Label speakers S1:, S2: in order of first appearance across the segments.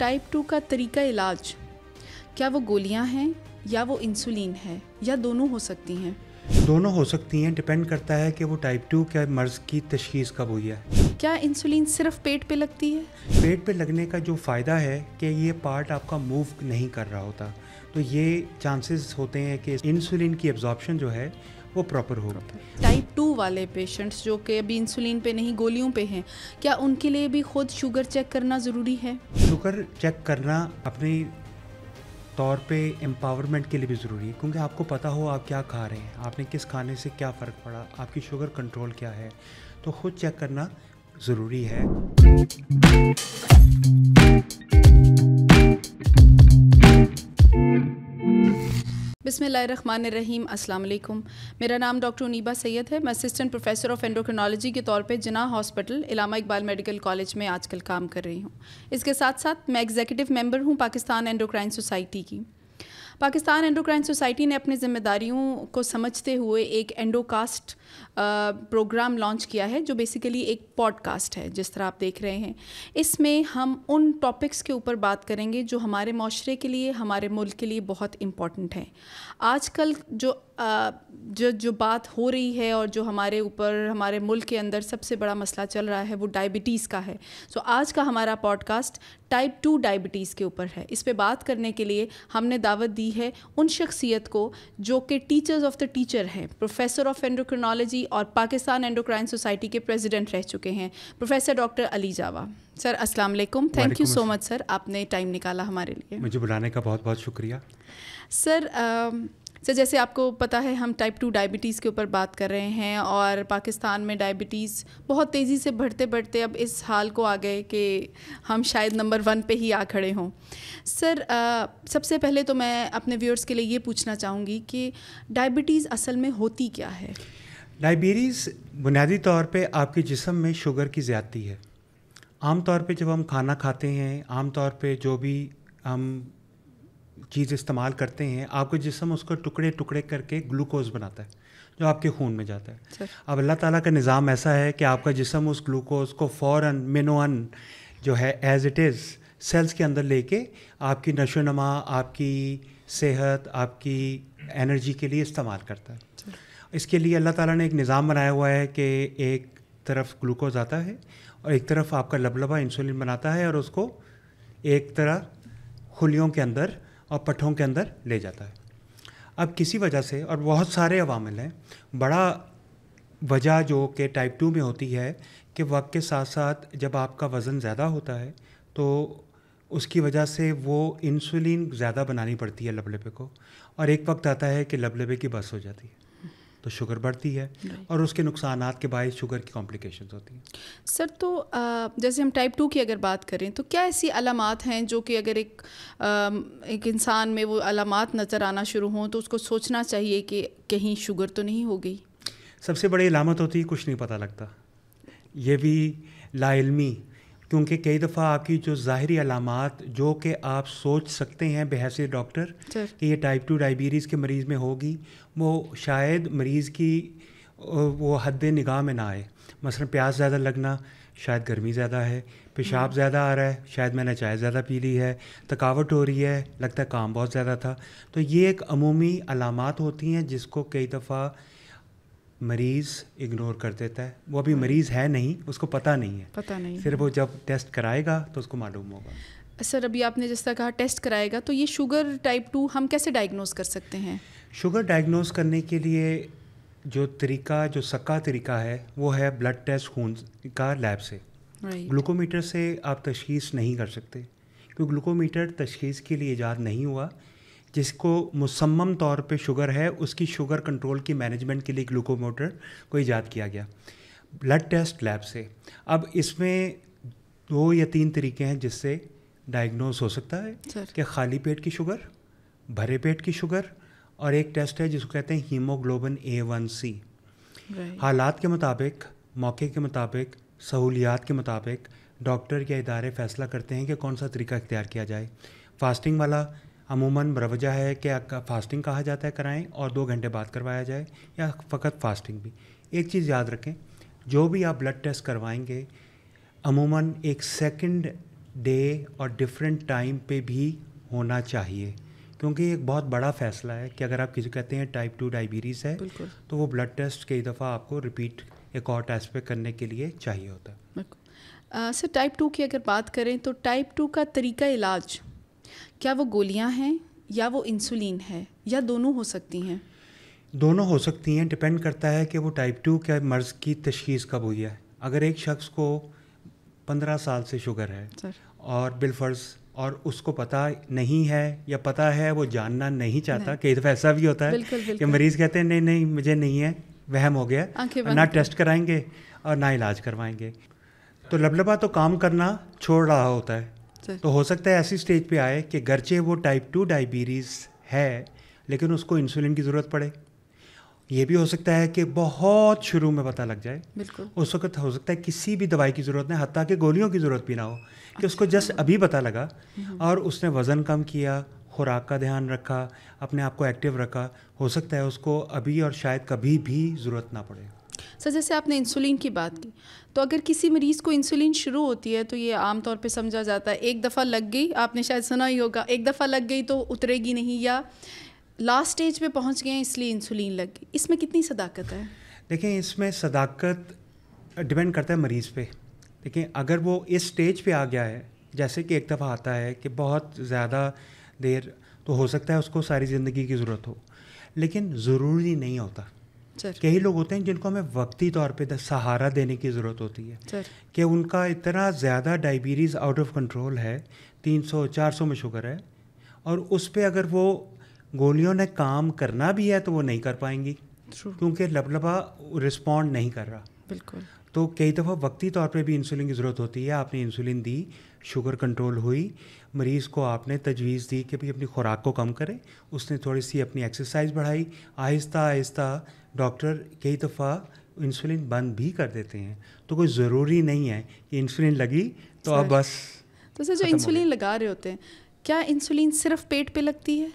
S1: Type two का तरीका इलाज क्या वो गोलियां हैं या वो इंसुलिन है या दोनों हो सकती हैं
S2: दोनों हो सकती हैं डिपेंड करता है कि वो टाइप टू क्या मर्ज़ की तशीस कब हुई है
S1: क्या इंसुलिन सिर्फ पेट पे लगती है
S2: पेट पे लगने का जो फ़ायदा है कि ये पार्ट आपका मूव नहीं कर रहा होता तो ये चांसेस होते हैं कि इंसुलिन की एब्जॉर्बन जो है वो प्रॉपर होगा
S1: टाइप टू वाले पेशेंट्स जो कि अभी इंसुलिन पे नहीं गोलियों पे हैं क्या उनके लिए भी खुद शुगर चेक करना ज़रूरी है
S2: शुगर चेक करना अपने तौर पे एम्पावरमेंट के लिए भी ज़रूरी है क्योंकि आपको पता हो आप क्या खा रहे हैं आपने किस खाने से क्या फ़र्क पड़ा आपकी शुगर कंट्रोल क्या है तो ख़ुद चेक करना ज़रूरी है
S1: बिसमीम अल्लाम मेरा नाम डॉक्टर उनीबा सैयद है मैं असिस्टेंट प्रोफेसर ऑफ एंडोक्रिनोलॉजी के तौर पे जना hospital Allama Iqbal medical college में आजकल काम कर रही हूँ इसके साथ साथ मैं एग्जीक्यूटिव मेंबर हूँ पाकिस्तान एंडोक्राइन सोसाइटी की पाकिस्तान एंडोक्राइन सोसाइटी ने अपनी जिम्मेदारियों को समझते हुए एक एंडोकास्ट प्रोग्राम लॉन्च किया है जो बेसिकली एक पॉडकास्ट है जिस तरह आप देख रहे हैं इसमें हम उन टॉपिक्स के ऊपर बात करेंगे जो हमारे माशरे के लिए हमारे मुल्क के लिए बहुत इम्पॉर्टेंट हैं आजकल जो जो जो बात हो रही है और जो हमारे ऊपर हमारे मुल्क के अंदर सबसे बड़ा मसला चल रहा है वो डायबिटीज़ का है सो so, आज का हमारा पॉडकास्ट टाइप टू डायबिटीज़ के ऊपर है इस पर बात करने के लिए हमने दावत दी है उन शख्सियत को जो कि टीचर्स ऑफ द टीचर हैं प्रोफेसर ऑफ एंडोक्रिनोलॉजी और पाकिस्तान एंडोक्राइन सोसाइटी के प्रेसिडेंट रह चुके हैं professor doctor Ali Jawa sir अस्सलाम वालेकुम thank you so much sir आपने टाइम निकाला हमारे लिए मुझे
S2: बुलाने का बहुत बहुत शुक्रिया
S1: सर सर जैसे आपको पता है हम टाइप टू डायबिटीज़ के ऊपर बात कर रहे हैं और पाकिस्तान में डायबिटीज़ बहुत तेज़ी से बढ़ते बढ़ते अब इस हाल को आ गए कि हम शायद नंबर वन पे ही आ खड़े हों सर आ, सबसे पहले तो मैं अपने व्यूअर्स के लिए ये पूछना चाहूँगी कि डायबिटीज़ असल में होती क्या है
S2: डायबिटीज़ बुनियादी तौर पे आपके जिसम में शुगर की ज़्यादती है आम तौर पे जब हम खाना खाते हैं आम तौर पे जो भी हम चीज़ इस्तेमाल करते हैं आपके जिसम उसको टुकड़े टुकड़े करके ग्लूकोज बनाता है जो आपके खून में जाता है अब अल्लाह ताला का निज़ाम ऐसा है कि आपका जिसम उस ग्लूकोज को फ़ौर मिनोअन जो है एज़ इट इज़ सेल्स के अंदर लेके आपकी नशो नमा आपकी सेहत आपकी एनर्जी के लिए इस्तेमाल करता है इसके लिए अल्लाह ताला ने एक निज़ाम बनाया हुआ है कि एक तरफ ग्लूकोज आता है और एक तरफ आपका लबलबा इंसुलिन बनाता है और उसको एक तरह खुलियों के अंदर और पट्ठों के अंदर ले जाता है अब किसी वजह से और बहुत सारे अवामिल हैं बड़ा वजह जो कि टाइप टू में होती है कि वक्त के साथ साथ जब आपका वज़न ज़्यादा होता है तो उसकी वजह से वो इंसुलिन ज़्यादा बनानी पड़ती है लबलेबे को और एक वक्त आता है कि लबलेबे की बस हो जाती है तो शुगर बढ़ती है और उसके नुकसान के बाद शुगर की कॉम्प्लिकेशन होती हैं
S1: सर तो जैसे हम टाइप टू की अगर बात करें तो क्या ऐसी अलामत हैं जो कि अगर एक एक इंसान में वो अलामत नज़र आना शुरू हों तो उसको सोचना चाहिए कि कहीं शुगर तो नहीं हो गई
S2: सबसे बड़ी अलामत होती है कुछ नहीं पता लगता ये भी लाइलमी क्योंकि कई दफ़ा आपकी जो ज़ाहरी अलामत जो कि आप सोच सकते हैं बहसी डॉक्टर कि ये टाइप टू डायबिटीज़ के मरीज़ में होगी वो शायद मरीज़ की वो हद निगाह में ना आए मसलन प्यास ज़्यादा लगना शायद गर्मी ज़्यादा है पेशाब हम्म। ज़्यादा आ रहा है शायद मैंने चाय ज़्यादा पी ली है थकावट हो रही है लगता है काम बहुत ज़्यादा था तो ये एक अमूमी अलामत होती हैं जिसको कई दफ़ा मरीज़ इग्नोर कर देता है वो अभी मरीज़ है नहीं उसको पता नहीं है
S1: पता नहीं फिर वो
S2: जब टेस्ट कराएगा तो उसको मालूम होगा
S1: सर अभी आपने जैसा कहा टेस्ट कराएगा तो ये शुगर टाइप टू हम कैसे डायग्नोस कर सकते हैं
S2: शुगर डायग्नोस करने के लिए जो तरीका जो सक्का तरीका है वो है ब्लड टेस्ट खून का लैब से
S1: right.
S2: ग्लूकोमीटर से आप तशीस नहीं कर सकते क्योंकि ग्लूकोमीटर तशखीस के लिए ईजाद नहीं हुआ जिसको मुसम तौर पे शुगर है उसकी शुगर कंट्रोल की मैनेजमेंट के लिए ग्लूकोमोटर को ईजाद किया गया ब्लड टेस्ट लैब से अब इसमें दो या तीन तरीके हैं जिससे डायग्नोस हो सकता है कि खाली पेट की शुगर भरे पेट की शुगर और एक टेस्ट है जिसको कहते हैं हीमोग्लोबिन ए वन सी हालात के मुताबिक मौके के मुताबिक सहूलियात के मुताबिक डॉक्टर या इदारे फैसला करते हैं कि कौन सा तरीका इख्तियार किया जाए फास्टिंग वाला अमूमन रवजा है कि फास्टिंग कहा जाता है कराएं और दो घंटे बाद करवाया जाए या फ़कत फास्टिंग भी एक चीज़ याद रखें जो भी आप ब्लड टेस्ट करवाएंगे अमूमन एक सेकंड डे और डिफरेंट टाइम पे भी होना चाहिए क्योंकि एक बहुत बड़ा फैसला है कि अगर आप किसी कहते हैं टाइप टू डायबिटीज़ है तो वो ब्लड टेस्ट कई दफ़ा आपको रिपीट एक और टेस्ट पे करने के लिए चाहिए होता
S1: है सर टाइप टू की अगर बात करें तो टाइप टू का तरीका इलाज क्या वो गोलियां हैं या वो इंसुलिन है या दोनों हो सकती हैं
S2: दोनों हो सकती हैं डिपेंड करता है कि वो टाइप टू क्या मर्ज़ की तशीस कब हुई है अगर एक शख्स को पंद्रह साल से शुगर है सर. और बिलफर्ज और उसको पता नहीं है या पता है वो जानना नहीं चाहता कई दफ़ा ऐसा भी होता है बिल्कुल, बिल्कुल. कि मरीज़ कहते हैं नहीं नहीं मुझे नहीं है वहम हो गया ना टेस्ट कराएंगे और ना इलाज करवाएंगे तो लबलबा तो काम करना छोड़ रहा होता है तो, तो हो सकता है ऐसी स्टेज पे आए कि गरचे वो टाइप टू डायबिटीज़ है लेकिन उसको इंसुलिन की ज़रूरत पड़े ये भी हो सकता है कि बहुत शुरू में पता लग जाए बिल्कुल उस वक्त हो सकता है किसी भी दवाई की ज़रूरत नहीं हती कि गोलियों की ज़रूरत भी ना हो कि उसको अच्छा। जस्ट अभी पता लगा हम्म। और उसने वज़न कम किया खुराक का ध्यान रखा अपने आप को एक्टिव रखा हो सकता है उसको अभी और शायद कभी भी ज़रूरत ना पड़े
S1: सर जैसे आपने इंसुलिन की बात की तो अगर किसी मरीज़ को इंसुलिन शुरू होती है तो ये आमतौर पे समझा जाता है एक दफ़ा लग गई आपने शायद सुना ही होगा एक दफ़ा लग गई तो उतरेगी नहीं या लास्ट स्टेज पे पहुंच गए इसलिए इंसुलिन लग गई इसमें कितनी सदाकत है
S2: देखें इसमें सदाकत डिपेंड करता है मरीज़ पे देखें अगर वो इस स्टेज पे आ गया है जैसे कि एक दफ़ा आता है कि बहुत ज़्यादा देर तो हो सकता है उसको सारी ज़िंदगी की ज़रूरत हो लेकिन ज़रूरी नहीं होता कई लोग होते हैं जिनको हमें वक्ती तौर पे सहारा देने की ज़रूरत होती है कि उनका इतना ज़्यादा डायबिटीज़ आउट ऑफ कंट्रोल है 300 400 में शुगर है और उस पर अगर वो गोलियों ने काम करना भी है तो वो नहीं कर पाएंगी क्योंकि लबलबा रिस्पॉन्ड नहीं कर रहा बिल्कुल तो कई दफ़ा वक्ती तौर पे भी इंसुलिन की ज़रूरत होती है आपने इंसुलिन दी शुगर कंट्रोल हुई मरीज़ को आपने तजवीज़ दी कि भाई अपनी खुराक को कम करें उसने थोड़ी सी अपनी एक्सरसाइज बढ़ाई आहिस्ता आहिस्ता डॉक्टर कई दफ़ा इंसुलिन बंद भी कर देते हैं तो कोई ज़रूरी नहीं है कि इंसुलिन लगी तो अब बस
S1: तो सर जो इंसुलिन लगा रहे होते हैं क्या इंसुलिन सिर्फ पेट पे लगती है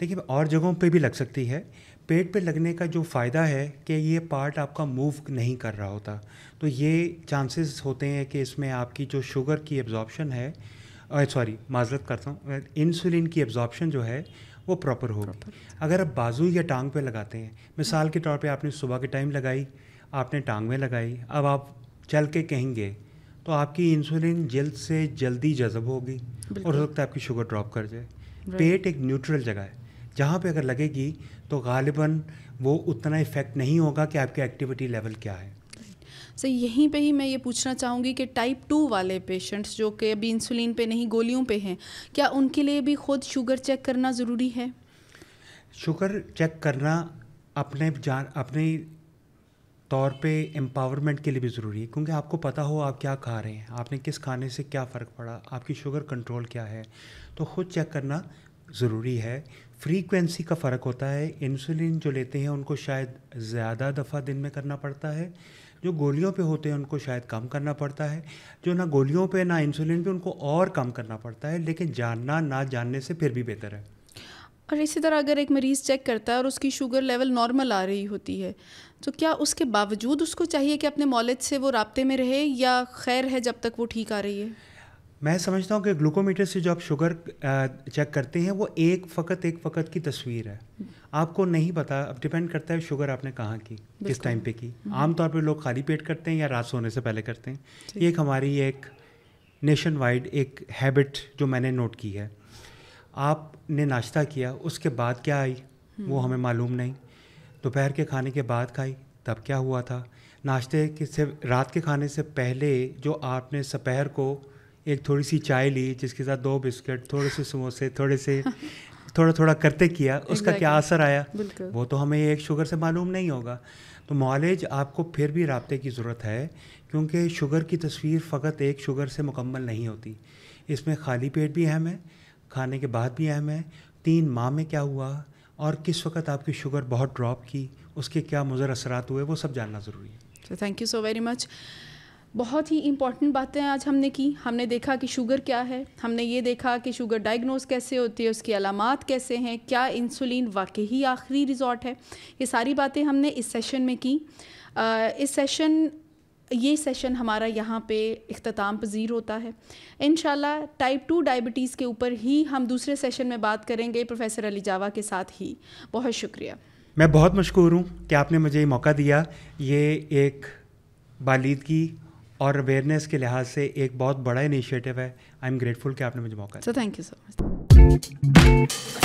S2: देखिए और जगहों पे भी लग सकती है पेट पे लगने का जो फ़ायदा है कि ये पार्ट आपका मूव नहीं कर रहा होता तो ये चांसेस होते हैं कि इसमें आपकी जो शुगर की एब्जॉर्बशन है सॉरी माजरत करता हूँ इंसुलिन की एब्जॉर्बशन जो है वो प्रॉपर होगी अगर आप बाजू या टांग पे लगाते हैं मिसाल के तौर पे आपने सुबह के टाइम लगाई आपने टांग में लगाई अब आप चल के कहेंगे तो आपकी इंसुलिन जल्द से जल्दी जजब होगी और हो सकता है आपकी शुगर ड्रॉप कर जाए पेट एक न्यूट्रल जगह है जहाँ पे अगर लगेगी तो गालिबा वो उतना इफ़ेक्ट नहीं होगा कि आपकी एक्टिविटी लेवल क्या है
S1: सर यहीं पे ही मैं ये पूछना चाहूँगी कि टाइप टू वाले पेशेंट्स जो कि अभी इंसुलिन पे नहीं गोलियों पे हैं क्या उनके लिए भी खुद शुगर चेक करना ज़रूरी है
S2: शुगर चेक करना अपने जान अपने तौर पे एम्पावरमेंट के लिए भी ज़रूरी है क्योंकि आपको पता हो आप क्या खा रहे हैं आपने किस खाने से क्या फ़र्क पड़ा आपकी शुगर कंट्रोल क्या है तो ख़ुद चेक करना ज़रूरी है फ्रीक्वेंसी का फ़र्क होता है इंसुलिन जो लेते हैं उनको शायद ज़्यादा दफ़ा दिन में करना पड़ता है जो गोलियों पे होते हैं उनको शायद कम करना पड़ता है जो ना गोलियों पे ना इंसुलिन पे उनको और कम करना पड़ता है लेकिन जानना ना जानने से फिर भी बेहतर है
S1: और इसी तरह अगर एक मरीज़ चेक करता है और उसकी शुगर लेवल नॉर्मल आ रही होती है तो क्या उसके बावजूद उसको चाहिए कि अपने मॉलेज से वो रबते में रहे या खैर है जब तक वो ठीक आ रही है
S2: मैं समझता हूँ कि ग्लूकोमीटर से जो आप शुगर चेक करते हैं वो एक फ़कत एक फ़कत की तस्वीर है आपको नहीं पता अब डिपेंड करता है शुगर आपने कहाँ की किस टाइम पे की हम्म। आमतौर पर लोग खाली पेट करते हैं या रात सोने से पहले करते हैं ये एक हमारी एक नेशन वाइड एक हैबिट जो मैंने नोट की है आपने नाश्ता किया उसके बाद क्या आई वो हम्म। हमें मालूम नहीं दोपहर के खाने के बाद खाई तब क्या हुआ था नाश्ते के से रात के खाने से पहले जो आपने सपहर को एक थोड़ी सी चाय ली जिसके साथ दो बिस्किट थोड़े से समोसे थोड़े से थोड़ा थोड़ा करते किया उसका क्या असर आया वो तो हमें एक शुगर से मालूम नहीं होगा तो मॉलेज आपको फिर भी रबते की ज़रूरत है क्योंकि शुगर की तस्वीर फ़कत एक शुगर से मुकम्मल नहीं होती इसमें खाली पेट भी अहम है खाने के बाद भी अहम है तीन माह में क्या हुआ और किस वक्त आपकी शुगर बहुत ड्रॉप की उसके क्या मुज़र असरात हुए वो सब जानना ज़रूरी
S1: है thank you so very much बहुत ही इंपॉर्टेंट बातें आज हमने की हमने देखा कि शुगर क्या है हमने ये देखा कि शुगर डायग्नोस कैसे होती है उसकी अलामत कैसे हैं क्या इंसुलिन वाकई ही आखिरी रिजॉर्ट है ये सारी बातें हमने इस सेशन में की आ, इस सेशन ये सेशन हमारा यहाँ पे अख्ताम पजीर होता है इन टाइप टू डायबिटीज़ के ऊपर ही हम दूसरे सेशन में बात करेंगे प्रोफेसर अली जावा के साथ ही बहुत शुक्रिया
S2: मैं बहुत मशहूर हूँ कि आपने मुझे ये मौका दिया ये एक बालिदगी और अवेयरनेस के लिहाज से एक बहुत बड़ा इनिशिएटिव है आई एम ग्रेटफुल कि आपने मुझे मौका sir thank
S1: you so much